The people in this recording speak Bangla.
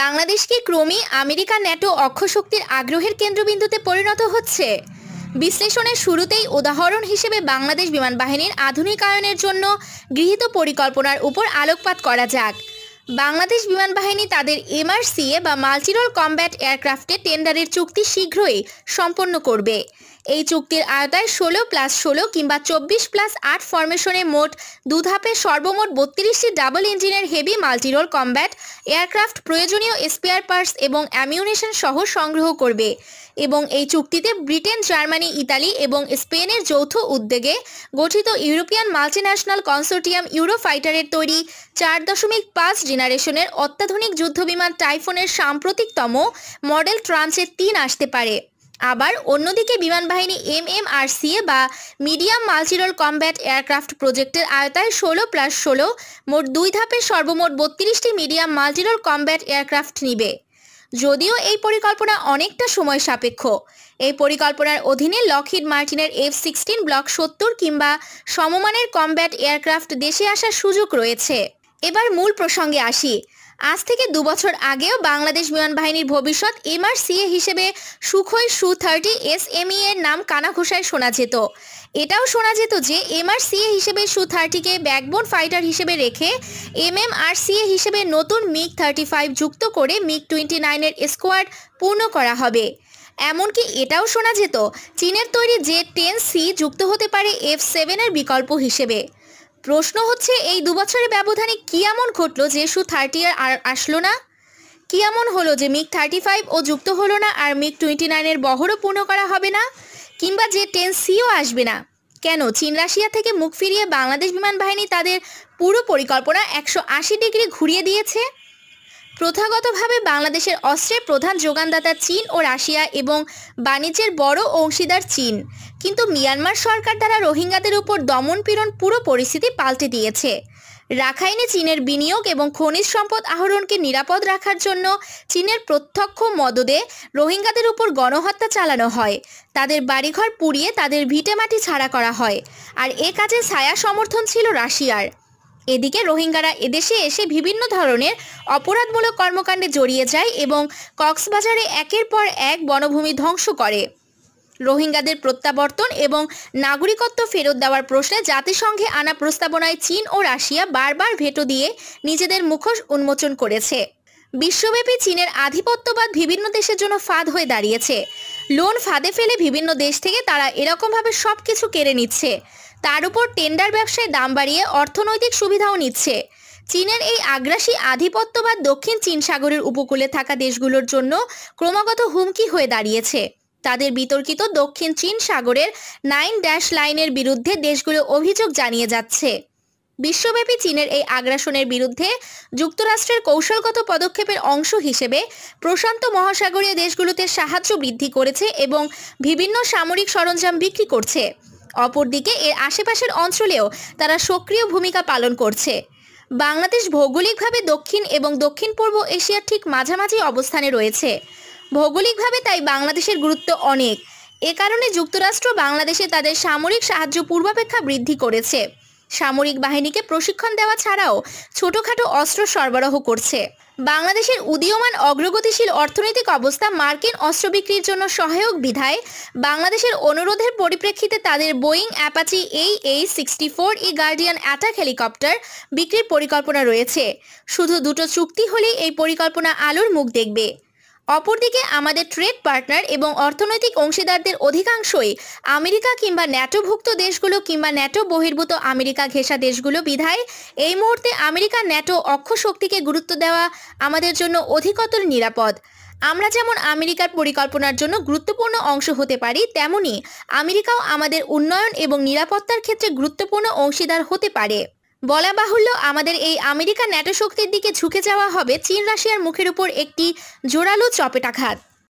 বাংলাদেশকে ক্রমেই আমেরিকা ন্যাটো অক্ষশক্তির আগ্রহের কেন্দ্রবিন্দুতে পরিণত হচ্ছে বিশ্লেষণের শুরুতেই উদাহরণ হিসেবে বাংলাদেশ বিমান বাহিনীর আধুনিকায়নের জন্য গৃহীত পরিকল্পনার উপর আলোকপাত করা যাক বাংলাদেশ বিমান বাহিনী তাদের এমআরসিএ বা মাল্টিরোল কমব্যাট এয়ারক্রাফটে টেন্ডারের চুক্তি শীঘ্রই সম্পন্ন করবে এই চুক্তির আওতায় ষোলো প্লাস ষোলো কিংবা চব্বিশ প্লাস আট ফরমেশনে মোট ধাপে সর্বমোট বত্রিশটি ডাবল ইঞ্জিনের হেভি মাল্টিরোল কম্ব্যাট এয়ারক্রাফট প্রয়োজনীয় স্পেয়ার পার্টস এবং অ্যামিউনেশন সহ সংগ্রহ করবে এবং এই চুক্তিতে ব্রিটেন জার্মানি ইতালি এবং স্পেনের যৌথ উদ্যোগে গঠিত ইউরোপিয়ান মাল্টিন্যাশনাল কনসোর্টিয়াম ইউরোফাইটারের তৈরি চার দশমিক পাঁচ জেনারেশনের অত্যাধুনিক যুদ্ধবিমান টাইফোনের সাম্প্রতিকতম মডেল ট্রান্সের তিন আসতে পারে আবার অন্যদিকে বিমান বাহিনী এম এম আর বা মিডিয়াম মাল্টিরোল কমব্যাট এয়ারক্রাফট প্রজেক্টের আয়তায় ষোলো প্লাস ষোলো মোট দুই ধাপে সর্বমোট বত্রিশটি মিডিয়াম মাল্টিরোল কমব্যাট এয়ারক্রাফট নিবে যদিও এই পরিকল্পনা অনেকটা সময় সাপেক্ষ এই পরিকল্পনার অধীনে লকহিড মার্টিনের এফ সিক্সটিন ব্লক সত্তর কিংবা সমমানের কম্ব্যাট এয়ারক্রাফট দেশে আসার সুযোগ রয়েছে এবার মূল প্রসঙ্গে আসি আজ থেকে দু বছর আগেও বাংলাদেশ বিমান বাহিনীর ভবিষ্যৎ এমআরসিএ হিসেবে সুখই সু থার্টি এস এর নাম কানাঘোষায় শোনা যেত এটাও শোনা যেত যে এমআরসিএ হিসেবে সু থার্টিকে ব্যাকবোন ফাইটার হিসেবে রেখে এমএমআরসিএ হিসেবে নতুন মিগ থার্টি ফাইভ যুক্ত করে মিগ টোয়েন্টি নাইনের স্কোয়াড পূর্ণ করা হবে এমনকি এটাও শোনা যেত চীনের তৈরি জে টেন সি যুক্ত হতে পারে এফ সেভেনের বিকল্প হিসেবে প্রশ্ন হচ্ছে এই বছরের ব্যবধানে কী এমন ঘটলো যে সু থার্টি আর আসলো না কি এমন হলো যে মিগ থার্টি ফাইভ ও যুক্ত হলো না আর মিগ টোয়েন্টি নাইনের বহরও পূর্ণ করা হবে না কিংবা যে টেন সিও আসবে না কেন চীন রাশিয়া থেকে মুখ ফিরিয়ে বাংলাদেশ বিমান বাহিনী তাদের পুরো পরিকল্পনা একশো ডিগ্রি ঘুরিয়ে দিয়েছে প্রথাগতভাবে বাংলাদেশের অস্ত্রের প্রধান যোগানদাতা চীন ও রাশিয়া এবং বাণিজ্যের বড় অংশীদার চীন কিন্তু মিয়ানমার সরকার দ্বারা রোহিঙ্গাদের উপর দমনপীড়ন পুরো পরিস্থিতি পাল্টে দিয়েছে রাখাইনে চীনের বিনিয়োগ এবং খনিজ সম্পদ আহরণকে নিরাপদ রাখার জন্য চীনের প্রত্যক্ষ মদদে রোহিঙ্গাদের উপর গণহত্যা চালানো হয় তাদের বাড়িঘর পুড়িয়ে তাদের ভিটেমাটি ছাড়া করা হয় আর এ কাজে ছায়া সমর্থন ছিল রাশিয়ার এদিকে রোহিঙ্গারা এদেশে এসে বিভিন্ন ধরনের অপরাধমূলক কর্মকাণ্ডে জড়িয়ে যায় এবং কক্সবাজারে একের পর এক বনভূমি ধ্বংস করে রোহিঙ্গাদের প্রত্যাবর্তন এবং নাগরিকত্ব ফেরত দেওয়ার প্রশ্নে জাতিসংঘে আনা প্রস্তাবনায় চীন ও রাশিয়া বারবার ভেটো দিয়ে নিজেদের মুখোশ উন্মোচন করেছে বিশ্বব্যাপী চীনের আধিপত্যবাদ বিভিন্ন দেশের জন্য ফাঁদ হয়ে দাঁড়িয়েছে লোন ফাঁদে ফেলে বিভিন্ন দেশ থেকে তারা এরকমভাবে সব কিছু কেড়ে নিচ্ছে তার উপর টেন্ডার ব্যবসায় দাম বাড়িয়ে অর্থনৈতিক সুবিধাও নিচ্ছে চীনের এই আগ্রাসী আধিপত্যবাদ দক্ষিণ চীন সাগরের উপকূলে থাকা দেশগুলোর জন্য ক্রমাগত হুমকি হয়ে দাঁড়িয়েছে তাদের বিতর্কিত দক্ষিণ চীন সাগরের নাইন ড্যাশ লাইনের বিরুদ্ধে দেশগুলো অভিযোগ জানিয়ে যাচ্ছে বিশ্বব্যাপী চীনের এই আগ্রাসনের বিরুদ্ধে যুক্তরাষ্ট্রের কৌশলগত পদক্ষেপের অংশ হিসেবে প্রশান্ত মহাসাগরীয় দেশগুলোতে সাহায্য বৃদ্ধি করেছে এবং বিভিন্ন সামরিক সরঞ্জাম বিক্রি করছে অপরদিকে এর আশেপাশের অঞ্চলেও তারা সক্রিয় ভূমিকা পালন করছে বাংলাদেশ ভৌগোলিকভাবে দক্ষিণ এবং দক্ষিণ পূর্ব এশিয়ার ঠিক মাঝামাঝি অবস্থানে রয়েছে ভৌগোলিকভাবে তাই বাংলাদেশের গুরুত্ব অনেক এ কারণে যুক্তরাষ্ট্র বাংলাদেশে তাদের সামরিক সাহায্য পূর্বাপেক্ষা বৃদ্ধি করেছে সামরিক বাহিনীকে প্রশিক্ষণ দেওয়া ছাড়াও ছোটখাটো অস্ত্র সরবরাহ করছে বাংলাদেশের উদীয়মান অগ্রগতিশীল অর্থনৈতিক অবস্থা মার্কিন অস্ত্র বিক্রির জন্য সহায়ক বিধায় বাংলাদেশের অনুরোধের পরিপ্রেক্ষিতে তাদের বোয়িং অ্যাপাচি এই এই sixty four E Guardian attack helicopter বিক্রির পরিকল্পনা রয়েছে শুধু দুটো চুক্তি হলেই এই পরিকল্পনা আলোর মুখ দেখবে অপরদিকে আমাদের ট্রেড পার্টনার এবং অর্থনৈতিক অংশীদারদের অধিকাংশই আমেরিকা কিংবা ন্যাটোভুক্ত দেশগুলো কিংবা ন্যাটো বহির্ভূত আমেরিকা ঘেঁষা দেশগুলো বিধায় এই মুহূর্তে আমেরিকা ন্যাটো অক্ষ শক্তিকে গুরুত্ব দেওয়া আমাদের জন্য অধিকতর নিরাপদ আমরা যেমন আমেরিকার পরিকল্পনার জন্য গুরুত্বপূর্ণ অংশ হতে পারি তেমনি আমেরিকাও আমাদের উন্নয়ন এবং নিরাপত্তার ক্ষেত্রে গুরুত্বপূর্ণ অংশীদার হতে পারে বলা বাহুল্য আমাদের এই আমেরিকা ন্যাটো শক্তির দিকে ঝুঁকে যাওয়া হবে চীন রাশিয়ার মুখের উপর একটি জোরালো চপেটাঘাত